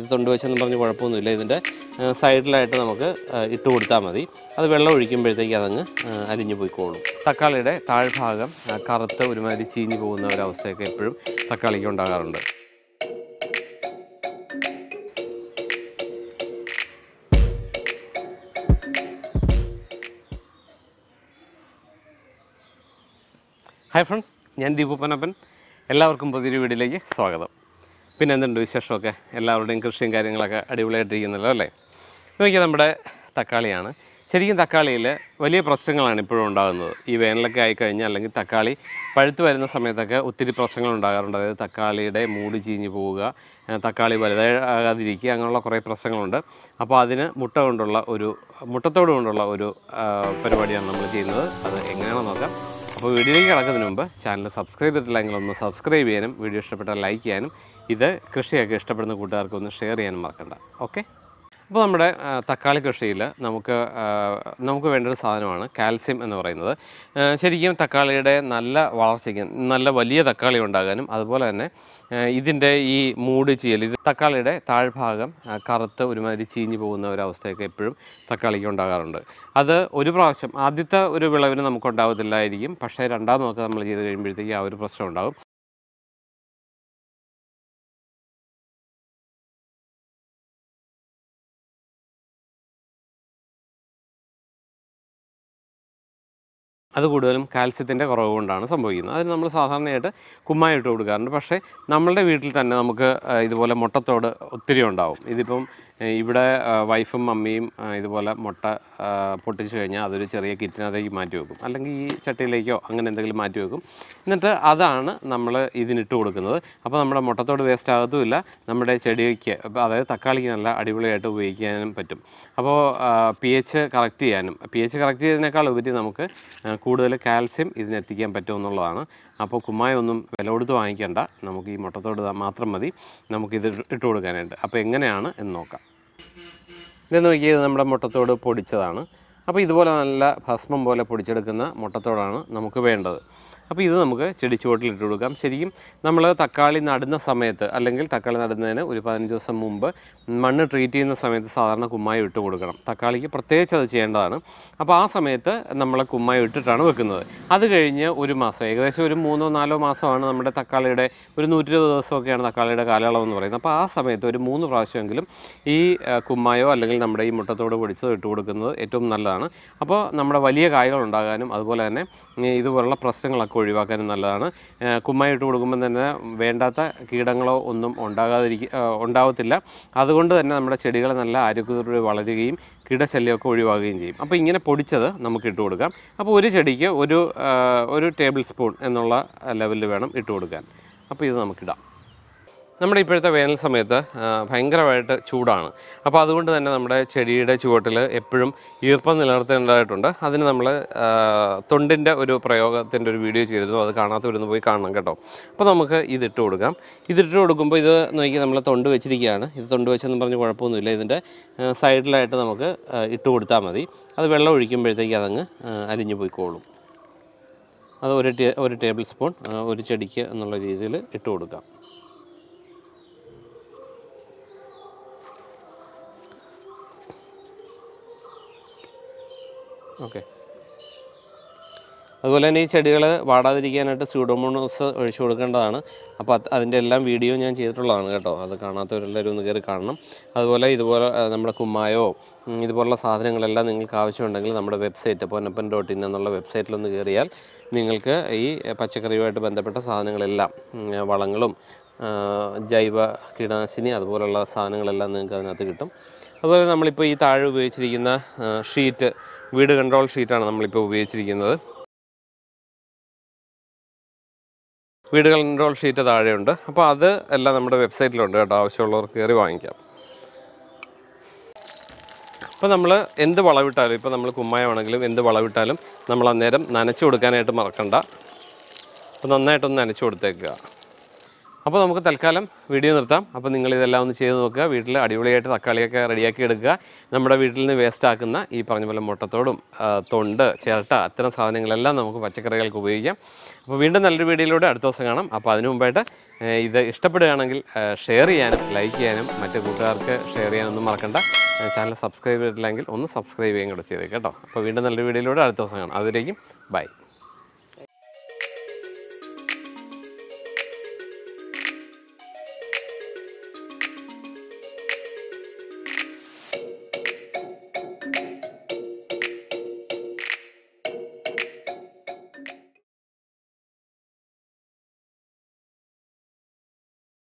ഇത് തൊണ്ട് വെച്ചെന്ന് പറഞ്ഞ് കുഴപ്പമൊന്നുമില്ല ഇതിൻ്റെ സൈഡിലായിട്ട് നമുക്ക് ഇട്ട് കൊടുത്താൽ മതി അത് വെള്ളം ഒഴിക്കുമ്പോഴത്തേക്ക് അതങ്ങ് അലിഞ്ഞു പോയിക്കോളും തക്കാളിയുടെ താഴ്ഭാഗം കറുത്ത് ഒരുമാതിരി ചീഞ്ഞു പോകുന്ന ഒരവസ്ഥയൊക്കെ എപ്പോഴും തക്കാളിക്ക് ഉണ്ടാകാറുണ്ട് ഹായ് ഫ്രണ്ട്സ് ഞാൻ ദീപപ്പനപ്പൻ എല്ലാവർക്കും പുതിയൊരു വീഡിയോയിലേക്ക് സ്വാഗതം പിന്നെ എന്തുണ്ട് വിശേഷമൊക്കെ എല്ലാവരുടെയും കൃഷിയും കാര്യങ്ങളൊക്കെ അടിപൊളിയായിട്ടിരിക്കുന്നല്ലോ അല്ലേ നോക്കിയാൽ നമ്മുടെ തക്കാളിയാണ് ശരിക്കും തക്കാളിയിൽ വലിയ പ്രശ്നങ്ങളാണ് ഇപ്പോഴും ഉണ്ടാകുന്നത് ഈ വേനലൊക്കെ ആയിക്കഴിഞ്ഞാൽ അല്ലെങ്കിൽ തക്കാളി പഴുത്ത് വരുന്ന സമയത്തൊക്കെ ഒത്തിരി പ്രശ്നങ്ങൾ ഉണ്ടാകാറുണ്ട് അതായത് തക്കാളിയുടെ മൂടി ചീഞ്ഞ് പോവുക തക്കാളി വലുതാകാതിരിക്കുക അങ്ങനെയുള്ള കുറേ പ്രശ്നങ്ങളുണ്ട് അപ്പോൾ അതിന് മുട്ട കൊണ്ടുള്ള ഒരു മുട്ടത്തോട് കൊണ്ടുള്ള ഒരു പരിപാടിയാണ് നമ്മൾ ചെയ്യുന്നത് അത് എങ്ങനെയാണെന്ന് നോക്കാം അപ്പോൾ വീഡിയോയിലേക്ക് കിടക്കുന്നതിന് മുമ്പ് ചാനൽ സബ്സ്ക്രൈബ് ചെയ്തിട്ടില്ലെങ്കിൽ ഒന്ന് സബ്സ്ക്രൈബ് ചെയ്യാനും വീഡിയോ ഇഷ്ടപ്പെട്ടാൽ ലൈക്ക് ചെയ്യാനും ഇത് കൃഷിയൊക്കെ ഇഷ്ടപ്പെടുന്ന ഒന്ന് ഷെയർ ചെയ്യാൻ മറക്കണ്ട ഓക്കെ അപ്പോൾ നമ്മുടെ തക്കാളി കൃഷിയിൽ നമുക്ക് നമുക്ക് വേണ്ട ഒരു സാധനമാണ് കാൽസ്യം എന്ന് പറയുന്നത് ശരിക്കും തക്കാളിയുടെ നല്ല വളർച്ചയ്ക്ക് നല്ല വലിയ തക്കാളി ഉണ്ടാകാനും അതുപോലെ തന്നെ ഇതിൻ്റെ ഈ മൂട് ചെയ്യൽ ഇത് തക്കാളിയുടെ താഴ്ഭാഗം കറുത്ത് ഒരുമാതിരി ചീഞ്ഞു പോകുന്ന ഒരവസ്ഥയൊക്കെ എപ്പോഴും തക്കാളിക്ക് ഉണ്ടാകാറുണ്ട് അത് ഒരു പ്രാവശ്യം ആദ്യത്തെ ഒരു വിളവിന് നമുക്ക് ഉണ്ടാകത്തില്ലായിരിക്കും പക്ഷേ രണ്ടാമതൊക്കെ നമ്മൾ ചെയ്ത് കഴിയുമ്പോഴത്തേക്ക് ആ ഒരു പ്രശ്നം ഉണ്ടാകും അത് കൂടുതലും കാൽസ്യത്തിൻ്റെ കുറവ് കൊണ്ടാണ് സംഭവിക്കുന്നത് അതിന് നമ്മൾ സാധാരണയായിട്ട് കുമ്മായിട്ട് കൊടുക്കാറുണ്ട് പക്ഷേ നമ്മളുടെ വീട്ടിൽ തന്നെ നമുക്ക് ഇതുപോലെ മുട്ടത്തോട് ഒത്തിരി ഉണ്ടാവും ഇതിപ്പം ഇവിടെ വൈഫും മമ്മിയും ഇതുപോലെ മുട്ട പൊട്ടിച്ചു കഴിഞ്ഞാൽ അതൊരു ചെറിയ കിറ്റിനകത്തേക്ക് മാറ്റി വെക്കും അല്ലെങ്കിൽ ഈ ചട്ടിയിലേക്കോ അങ്ങനെ എന്തെങ്കിലും മാറ്റി വെക്കും എന്നിട്ട് അതാണ് നമ്മൾ ഇതിനിട്ട് കൊടുക്കുന്നത് അപ്പോൾ നമ്മുടെ മുട്ടത്തോട് വേസ്റ്റ് ആകത്തുമില്ല നമ്മുടെ ചെടിക്ക് അതായത് തക്കാളിക്ക് നല്ല അടിപൊളിയായിട്ട് ഉപയോഗിക്കാനും പറ്റും അപ്പോൾ പി എച്ച് കറക്റ്റ് ചെയ്യാനും പി എച്ച് കറക്റ്റ് ചെയ്തതിനേക്കാൾ ഉപരി നമുക്ക് കൂടുതൽ കാൽസ്യം ഇതിനെത്തിക്കാൻ പറ്റുമെന്നുള്ളതാണ് അപ്പോൾ കുമ്മായൊന്നും വില കൊടുത്ത് വാങ്ങിക്കേണ്ട നമുക്ക് ഈ മുട്ടത്തോട് മാത്രം മതി നമുക്കിത് ഇട്ട് കൊടുക്കാനായിട്ട് അപ്പോൾ എങ്ങനെയാണ് എന്ന് നോക്കാം ഇതെന്ന് നോക്കിയത് നമ്മുടെ മുട്ടത്തോട് പൊടിച്ചതാണ് അപ്പോൾ ഇതുപോലെ നല്ല ഭസ്മം പോലെ പൊടിച്ചെടുക്കുന്ന മുട്ടത്തോടാണ് നമുക്ക് വേണ്ടത് അപ്പോൾ ഇത് നമുക്ക് ചെടിച്ചുവട്ടിൽ ഇട്ട് കൊടുക്കാം ശരിക്കും നമ്മൾ തക്കാളി നടുന്ന സമയത്ത് അല്ലെങ്കിൽ തക്കാളി നടുന്നതിന് ഒരു പതിനഞ്ച് ദിവസം മുമ്പ് മണ്ണ് ട്രീറ്റ് ചെയ്യുന്ന സമയത്ത് സാധാരണ കുമ്മായി ഇട്ട് കൊടുക്കണം തക്കാളിക്ക് പ്രത്യേകിച്ച് അത് ചെയ്യേണ്ടതാണ് അപ്പോൾ ആ സമയത്ത് നമ്മൾ കുമ്മായി ഇട്ടിട്ടാണ് വെക്കുന്നത് അത് കഴിഞ്ഞ് ഒരു മാസം ഏകദേശം ഒരു മൂന്നോ നാലോ മാസമാണ് നമ്മുടെ തക്കാളിയുടെ ഒരു നൂറ്റി ഇരുപത് ദിവസമൊക്കെയാണ് തക്കാളിയുടെ കാലയളവ് എന്ന് പറയുന്നത് അപ്പോൾ ആ സമയത്ത് ഒരു മൂന്ന് പ്രാവശ്യമെങ്കിലും ഈ കുമ്മായോ അല്ലെങ്കിൽ നമ്മുടെ ഈ മുട്ടത്തോട് പൊടിച്ചതോ ഇട്ട് കൊടുക്കുന്നത് ഏറ്റവും നല്ലതാണ് അപ്പോൾ നമ്മുടെ വലിയ കായകൾ ഉണ്ടാകാനും അതുപോലെ തന്നെ ഇതുപോലുള്ള പ്രശ്നങ്ങളൊക്കെ ഒക്കെ ഒഴിവാക്കാനും നല്ലതാണ് കുമ്മായിട്ട് കൊടുക്കുമ്പോൾ തന്നെ വേണ്ടാത്ത കീടങ്ങളോ ഒന്നും ഉണ്ടാകാതിരിക്കുക ഉണ്ടാവത്തില്ല അതുകൊണ്ട് തന്നെ നമ്മുടെ ചെടികൾ നല്ല ആരോഗ്യത്തോടെ വളരുകയും കീടശല്യമൊക്കെ ഒഴിവാകുകയും ചെയ്യും അപ്പോൾ ഇങ്ങനെ പൊടിച്ചത് നമുക്ക് ഇട്ട് കൊടുക്കാം അപ്പോൾ ഒരു ചെടിക്ക് ഒരു ഒരു ടേബിൾ സ്പൂൺ എന്നുള്ള ലെവലിൽ വേണം ഇട്ട് കൊടുക്കാൻ അപ്പോൾ ഇത് നമുക്കിടാം നമ്മുടെ ഇപ്പോഴത്തെ വേനൽ സമയത്ത് ഭയങ്കരമായിട്ട് ചൂടാണ് അപ്പോൾ അതുകൊണ്ട് തന്നെ നമ്മുടെ ചെടിയുടെ ചുവട്ടിൽ എപ്പോഴും ഈർപ്പം നിലനിർത്തേണ്ടതായിട്ടുണ്ട് അതിന് നമ്മൾ തൊണ്ടിൻ്റെ ഒരു പ്രയോഗത്തിൻ്റെ ഒരു വീഡിയോ ചെയ്തിരുന്നു അത് കാണാത്തവരുന്ന് പോയി കാണണം കേട്ടോ അപ്പോൾ നമുക്ക് ഇതിട്ട് കൊടുക്കാം ഇതിട്ട് കൊടുക്കുമ്പോൾ ഇത് നോക്കി നമ്മൾ തൊണ്ട് വെച്ചിരിക്കുകയാണ് ഇത് തൊണ്ട് വെച്ചെന്ന് പറഞ്ഞ് കുഴപ്പമൊന്നുമില്ല ഇതിൻ്റെ സൈഡിലായിട്ട് നമുക്ക് ഇട്ട് കൊടുത്താൽ മതി അത് വെള്ളം ഒഴിക്കുമ്പോഴത്തേക്ക് അതങ്ങ് അലിഞ്ഞു പോയിക്കോളും അത് ഒരു ഒരു ടേബിൾ സ്പൂൺ ഒരു ചെടിക്ക് എന്നുള്ള രീതിയിൽ ഇട്ട് കൊടുക്കാം ഓക്കെ അതുപോലെ തന്നെ ഈ ചെടികൾ വാടാതിരിക്കാനായിട്ട് സ്യൂഡോമോണോസ് ഒഴിച്ചു കൊടുക്കേണ്ടതാണ് അപ്പോൾ അതിൻ്റെ എല്ലാം വീഡിയോ ഞാൻ ചെയ്തിട്ടുള്ളതാണ് കേട്ടോ അത് കാണാത്തവരെല്ലാവരും ഒന്ന് കയറി കാണണം അതുപോലെ ഇതുപോലെ നമ്മുടെ കുമ്മായോ ഇതുപോലുള്ള സാധനങ്ങളെല്ലാം നിങ്ങൾക്ക് ആവശ്യമുണ്ടെങ്കിൽ നമ്മുടെ വെബ്സൈറ്റ് പൊന്നപ്പൻ ഡോട്ട് ഇൻ എന്നുള്ള വെബ്സൈറ്റിലൊന്ന് കയറിയാൽ നിങ്ങൾക്ക് ഈ പച്ചക്കറിയുമായിട്ട് ബന്ധപ്പെട്ട സാധനങ്ങളെല്ലാം വളങ്ങളും ജൈവ കീടനാശിനി അതുപോലുള്ള സാധനങ്ങളെല്ലാം നിങ്ങൾക്ക് അതിനകത്ത് കിട്ടും അതുപോലെ നമ്മളിപ്പോൾ ഈ താഴെ ഉപയോഗിച്ചിരിക്കുന്ന ഷീറ്റ് വീട് കൺട്രോൾ ഷീറ്റാണ് നമ്മളിപ്പോൾ ഉപയോഗിച്ചിരിക്കുന്നത് വീട് കൺട്രോൾ ഷീറ്റ് താഴെയുണ്ട് അപ്പോൾ അത് എല്ലാം നമ്മുടെ വെബ്സൈറ്റിലുണ്ട് കേട്ടോ ആവശ്യമുള്ളവർക്ക് കയറി വാങ്ങിക്കാം അപ്പോൾ നമ്മൾ എന്ത് വളവിട്ടാലും ഇപ്പോൾ നമ്മൾ കുമ്മായമാണെങ്കിലും എന്ത് വളവിട്ടാലും നമ്മൾ അന്നേരം നനച്ചു കൊടുക്കാനായിട്ട് മറക്കണ്ട അപ്പോൾ നന്നായിട്ടൊന്ന് നനച്ചു കൊടുത്തേക്കുക അപ്പോൾ നമുക്ക് തൽക്കാലം വീഡിയോ നിർത്താം അപ്പോൾ നിങ്ങൾ ഇതെല്ലാം ഒന്ന് ചെയ്ത് നോക്കുക വീട്ടിൽ അടിപൊളിയായിട്ട് തക്കാളിയൊക്കെ റെഡിയാക്കി എടുക്കുക നമ്മുടെ വീട്ടിൽ നിന്ന് വേസ്റ്റ് ആക്കുന്ന ഈ പറഞ്ഞ പോലെ മുട്ടത്തോടും തൊണ്ട് ചിരട്ട അത്തരം സാധനങ്ങളെല്ലാം നമുക്ക് പച്ചക്കറികൾക്ക് ഉപയോഗിക്കാം അപ്പോൾ വീണ്ടും നല്ലൊരു വീഡിയോയിലൂടെ അടുത്ത ദിവസം കാണാം അപ്പോൾ അതിനു മുമ്പായിട്ട് ഇത് ഇഷ്ടപ്പെടുകയാണെങ്കിൽ ഷെയർ ചെയ്യാനും ലൈക്ക് ചെയ്യാനും മറ്റു കൂട്ടുകാർക്ക് ഷെയർ ചെയ്യാനൊന്നും മറക്കണ്ട ചാനൽ സബ്സ്ക്രൈബ് ചെയ്തിട്ടില്ലെങ്കിൽ ഒന്ന് സബ്സ്ക്രൈബ് ചെയ്യുകയും കൂടെ ചെയ്തേക്കാം കേട്ടോ അപ്പോൾ വീണ്ടും നല്ലൊരു വീഡിയോയിലൂടെ അടുത്ത ദിവസം കാണാം അതിലേക്കും ബൈ